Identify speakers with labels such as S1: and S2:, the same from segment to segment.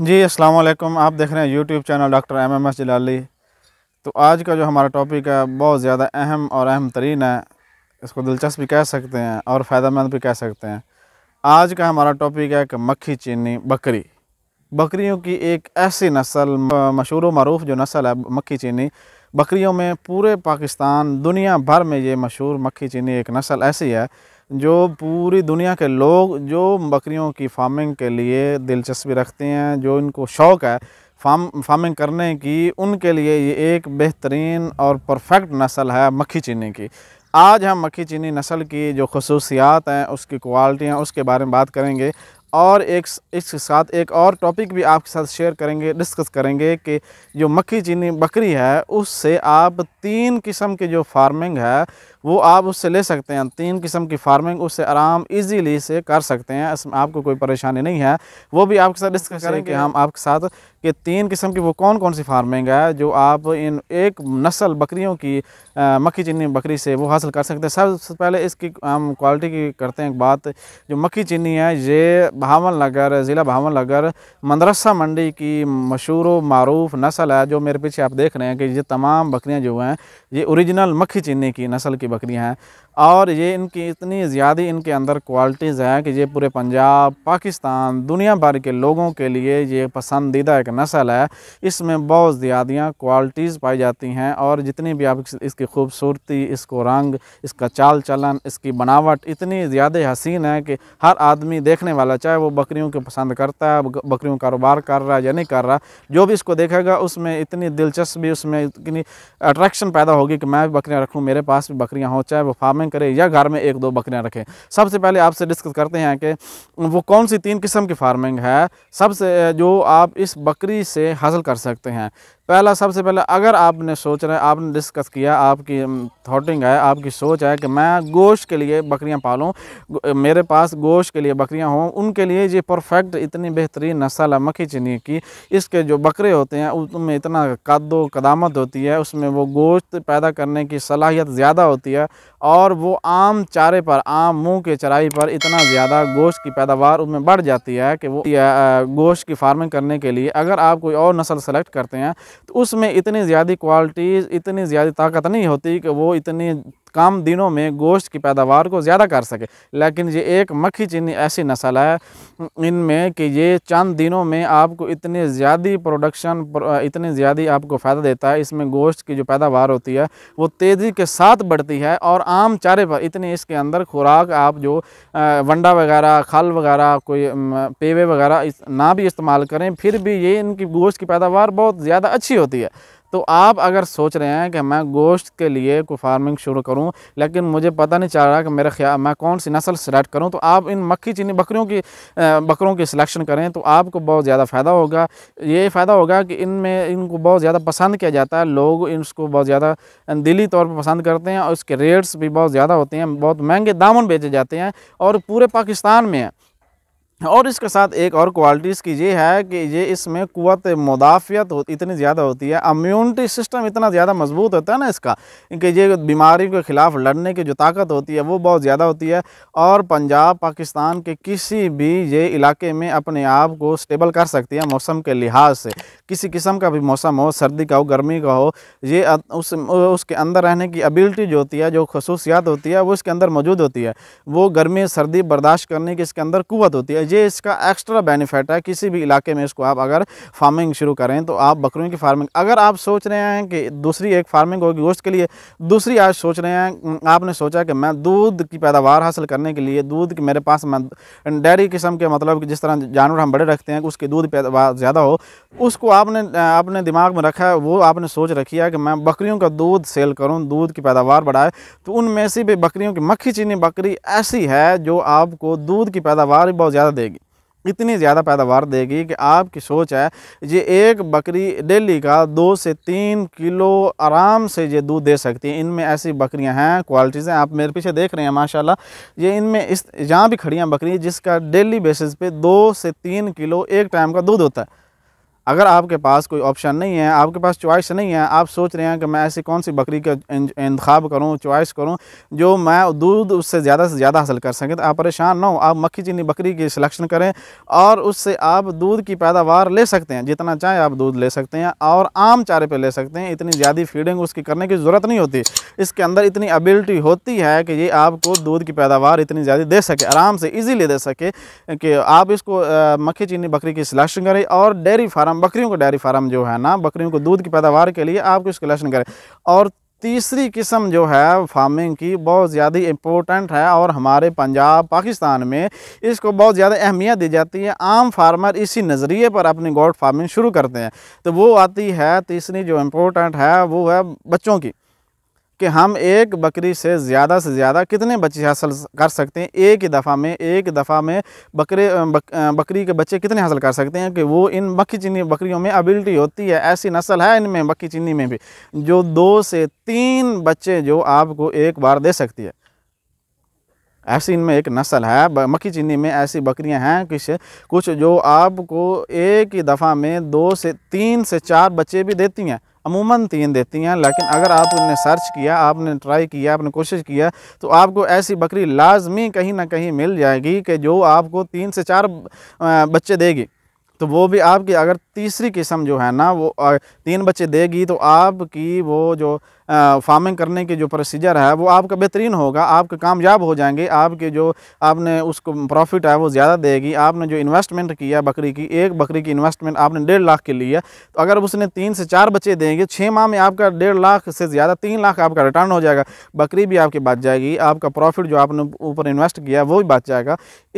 S1: जी अस्सलाम वालेकुम आप देख रहे हैं YouTube channel doctor M M S Jalali तो आज का जो हमारा टॉपिक है बहुत ज़्यादा अहम और अहम तरीन है इसको दिलचस्प भी कह सकते हैं और फ़ायदेमंद भी कह सकते हैं आज का हमारा टॉपिक है कि मक्खी चीनी बकरी बकरियों की एक ऐसी नस्ल मशहूर मरूफ जो नस्ल है मक्खी चीनी बकरियों में पूरे पाकिस्तान दुनिया भर में ये मशहूर मक्खी चीनी एक नस्ल ऐसी है जो पूरी दुनिया के लोग जो बकरियों की फार्मिंग के लिए दिलचस्पी रखते हैं जो इनको शौक़ है फार्म फार्मिंग करने की उनके लिए ये एक बेहतरीन और परफेक्ट नस्ल है मक्खी चीनी की आज हम मक्खी चीनी नस्ल की जो खसूसियात हैं उसकी क्वालिटी हैं उसके बारे में बात करेंगे और एक इसके साथ एक और टॉपिक भी आपके साथ शेयर करेंगे डिस्कस करेंगे कि जो मक्खी चीनी बकरी है उससे आप तीन किस्म की जो फार्मिंग है वो आप उससे ले सकते हैं तीन किस्म की फार्मिंग उससे आराम इजीली से कर सकते हैं इसमें आपको कोई परेशानी नहीं है वो भी आपके साथ डिस्कस करेंगे हम आपके साथ कि तीन किस्म की वो कौन कौन सी फार्मिंग है जो आप इन एक नस्ल बकरियों की मक्की चीनी बकरी से वो हासिल कर सकते हैं सबसे पहले इसकी हम क्वालिटी की करते हैं एक बात जो मक्की चीनी है ये भावन नगर ज़िला भावन नगर मदरसा मंडी की मशहूर मरूफ नस्ल है जो मेरे पीछे आप देख रहे हैं कि ये तमाम बकरियाँ जो हैं ये औरिजिनल मक्खी चीनी की नस्ल की बकरियाँ हैं और ये इनकी इतनी ज़्यादा इनके अंदर क्वालिटीज़ हैं कि ये पूरे पंजाब पाकिस्तान दुनिया भर के लोगों के लिए ये पसंदीदा एक नस्ल है इसमें बहुत ज़्यादा क्वालिटीज़ पाई जाती हैं और जितनी भी आप इसकी खूबसूरती इसको रंग इसका चाल चलन इसकी बनावट इतनी ज़्यादा हसीन है कि हर आदमी देखने वाला चाहे वो बकरियों को पसंद करता है बकरियों कारोबार कर रहा है या नहीं कर रहा जो भी इसको देखेगा उसमें इतनी दिलचस्पी उसमें इतनी अट्रैक्शन पैदा होगी कि मैं भी बकरियाँ रखूँ मेरे पास भी बकरियाँ हों चाहे वो फार्मिंग फार्मिंग करें या घर में एक दो बकरियाँ रखें सबसे पहले आपसे डिस्कस करते हैं कि वो कौन सी तीन किस्म की फार्मिंग है सबसे जो आप इस बकरी से हासिल कर सकते हैं पहला सबसे पहले अगर आपने सोच रहे आपने डिस्कस किया आपकी थॉटिंग है आपकी सोच है कि मैं गोश्त के लिए बकरियां पालूं मेरे पास गोश्त के लिए बकरियां हों उनके लिए ये परफेक्ट इतनी बेहतरीन नस्ल है मक्खी चीनी की इसके जो बकरे होते हैं उनमें इतना कदो कदामत होती है उसमें वो गोश्त पैदा करने की सलाहियत ज़्यादा होती है और वो आम चारे पर आम मुँह के चराई पर इतना ज़्यादा गोश्त की पैदावार उनमें बढ़ जाती है कि वो गोश्त की फार्मिंग करने के लिए अगर आप कोई और नस्ल सेलेक्ट करते हैं तो उसमें इतनी ज़्यादा क्वालिटीज़ इतनी ज़्यादा ताकत नहीं होती कि वो इतनी कम दिनों में गोश्त की पैदावार को ज़्यादा कर सके लेकिन ये एक मक्खी चीनी ऐसी नस्ल है इनमें कि ये चंद दिनों में आपको इतनी ज़्यादा प्रोडक्शन इतनी ज़्यादा आपको फ़ायदा देता है इसमें गोश्त की जो पैदावार होती है वो तेज़ी के साथ बढ़ती है और आम चारे पर इतनी इसके अंदर खुराक आप जो वंडा वगैरह खल वगैरह कोई पेवे वगैरह ना भी इस्तेमाल करें फिर भी ये इनकी गोश्त की पैदावार बहुत ज़्यादा अच्छी होती है तो आप अगर सोच रहे हैं कि मैं गोश्त के लिए को फार्मिंग शुरू करूं लेकिन मुझे पता नहीं चल रहा कि मेरा ख्याल मैं कौन सी नस्ल सेलेक्ट करूं तो आप इन मक्खी चीनी बकरियों की बकरों की सिलेक्शन करें तो आपको बहुत ज़्यादा फ़ायदा होगा ये फ़ायदा होगा कि इनमें इनको बहुत ज़्यादा पसंद किया जाता है लोग इसको बहुत ज़्यादा दिली तौर पर पसंद करते हैं और इसके रेट्स भी बहुत ज़्यादा होते हैं बहुत महंगे दामन बेचे जाते हैं और पूरे पाकिस्तान में और इसके साथ एक और क्वालिटी इसकी ये है कि ये इसमें कुत मुदाफ़ियत इतनी ज़्यादा होती है अम्यूनिटी सिस्टम इतना ज़्यादा मजबूत होता है ना इसका कि ये बीमारी के ख़िलाफ़ लड़ने की जो ताकत होती है वो बहुत ज़्यादा होती है और पंजाब पाकिस्तान के किसी भी ये इलाके में अपने आप को स्टेबल कर सकती है मौसम के लिहाज से किसी किस्म का भी मौसम हो सर्दी का हो गर्मी का हो ये उस उसके अंदर रहने की अबिलिटी जो होती है जो खसूसियात होती है वो इसके अंदर मौजूद होती है वो गर्मी सर्दी बर्दाश्त करने की इसके अंदर कुत होती है ये इसका एक्स्ट्रा बेनिफिट है किसी भी इलाके में इसको आप अगर फार्मिंग शुरू करें तो आप बकरियों की फार्मिंग अगर आप सोच रहे हैं कि दूसरी एक फार्मिंग होगी गोश्त के लिए दूसरी आज सोच रहे हैं आपने सोचा कि मैं दूध की पैदावार हासिल करने के लिए दूध की मेरे पास मैं डेयरी किस्म के मतलब जिस तरह जानवर हम बड़े रखते हैं उसकी दूध पैदावार ज़्यादा हो उसको आपने अपने दिमाग में रखा है वो आपने सोच रखी है कि मैं बकरियों का दूध सेल करूँ दूध की पैदावार बढ़ाए तो उनमें से भी बकरियों की मक्खी चीनी बकरी ऐसी है जो आपको दूध की पैदावार भी बहुत ज़्यादा देगी इतनी ज़्यादा पैदावार देगी कि आपकी सोच है ये एक बकरी डेली का दो से तीन किलो आराम से ये दूध दे सकती है इनमें ऐसी बकरियां हैं क्वालिटीज़ हैं आप मेरे पीछे देख रहे हैं माशाल्लाह ये इनमें इस यहाँ भी खड़ी हैं बकरी जिसका डेली बेसिस पे दो से तीन किलो एक टाइम का दूध होता है अगर आपके पास कोई ऑप्शन नहीं है आपके पास चॉइस नहीं है आप सोच रहे हैं कि मैं ऐसी कौन सी बकरी का इंतखब करूँ चॉइस करूँ जो मैं दूध उससे ज़्यादा से ज़्यादा हासिल कर सकें तो आप परेशान ना हो आप मक्खी चीनी बकरी की सिलेक्शन करें और उससे आप दूध की पैदावार ले सकते हैं जितना चाहें आप दूध ले सकते हैं और आम चारे पर ले सकते हैं इतनी ज़्यादा फीडिंग उसकी करने की ज़रूरत नहीं होती इसके अंदर इतनी एबिलिटी होती है कि ये आपको दूध की पैदावार इतनी ज़्यादा दे सके आराम से ईजीली दे सके कि आप इसको मक्खी चीनी बकरी की सिलेक्शन करें और डेयरी फार्म फार्म बकरियों का डेयरी फार्म जो है ना बकरियों को दूध की पैदावार के लिए आप कुछ कलेक्शन करें और तीसरी किस्म जो है फार्मिंग की बहुत ज़्यादा इम्पोर्टेंट है और हमारे पंजाब पाकिस्तान में इसको बहुत ज़्यादा अहमियत दी जाती है आम फार्मर इसी नज़रिए पर अपनी गोड फार्मिंग शुरू करते हैं तो वो आती है तीसरी जो इम्पोर्टेंट है वो है बच्चों की कि हम एक बकरी से ज़्यादा से ज़्यादा कितने बच्चे हासिल कर सकते हैं एक ही दफ़ा में एक दफ़ा में बकरे बक, बकरी के बच्चे कितने हासिल कर सकते हैं कि वो इन मक्खी चीनी बकरियों में अबिलिटी होती है ऐसी नस्ल है इनमें मक्खी चीनी में भी जो दो से तीन बच्चे जो आपको एक बार दे सकती है ऐसी इनमें एक नस्ल है मक्खी चीनी में ऐसी बकरियां हैं कुछ कुछ जो आपको एक ही दफ़ा में दो से तीन से चार बच्चे भी देती हैं अमूमन तीन देती हैं लेकिन अगर आपने सर्च किया आपने ट्राई किया आपने कोशिश किया तो आपको ऐसी बकरी लाजमी कहीं ना कहीं मिल जाएगी कि जो आपको तीन से चार बच्चे देगी तो वो भी आपकी अगर तीसरी किस्म जो है ना वो तीन बच्चे देगी तो आपकी वो जो फार्मिंग करने के जो प्रोसीजर है वो आपका बेहतरीन होगा आपके कामयाब हो जाएंगे आपके जो आपने उसको प्रॉफिट है वो ज़्यादा देगी आपने जो इन्वेस्टमेंट किया बकरी की एक बकरी की इन्वेस्टमेंट आपने डेढ़ लाख के लिए तो अगर उसने तीन से चार बच्चे देंगे छः माह में आपका डेढ़ लाख से ज़्यादा तीन लाख आपका रिटर्न हो जाएगा बकरी भी आपकी बच जाएगी आपका प्रॉफिट जो आपने ऊपर इन्वेस्ट किया वो भी बच जाएगा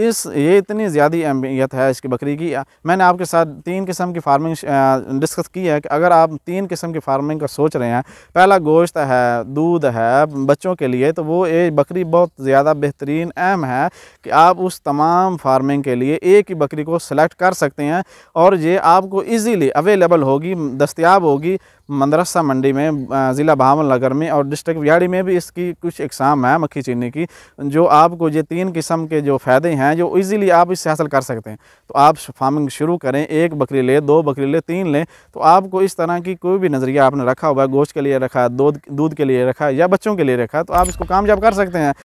S1: इस ये इतनी ज़्यादा अहमियत है इसकी बकरी की मैंने आपके साथ तीन किस्म की फार्मिंग डिस्कस की है कि अगर आप तीन किस्म की फार्मिंग का सोच रहे हैं पहला गोल गोश्त है दूध है बच्चों के लिए तो वो ये बकरी बहुत ज़्यादा बेहतरीन अहम है कि आप उस तमाम फार्मिंग के लिए एक ही बकरी को सेलेक्ट कर सकते हैं और ये आपको ईज़िली अवेलेबल होगी दस्तियाब होगी मदरसा मंडी में ज़िला नगर में और डिस्ट्रिक्ट बिहाड़ी में भी इसकी कुछ एग्ज़ाम है मक्खी चीनी की जो आपको ये तीन किस्म के जो फ़ायदे हैं जो इजीली आप इससे हासिल कर सकते हैं तो आप फार्मिंग शुरू करें एक बकरी लें दो बकरी लें तीन लें तो आपको इस तरह की कोई भी नज़रिया आपने रखा हुआ है गोश्त के लिए रखा दूध के लिए रखा या बच्चों के लिए रखा तो आप इसको कामयाब कर सकते हैं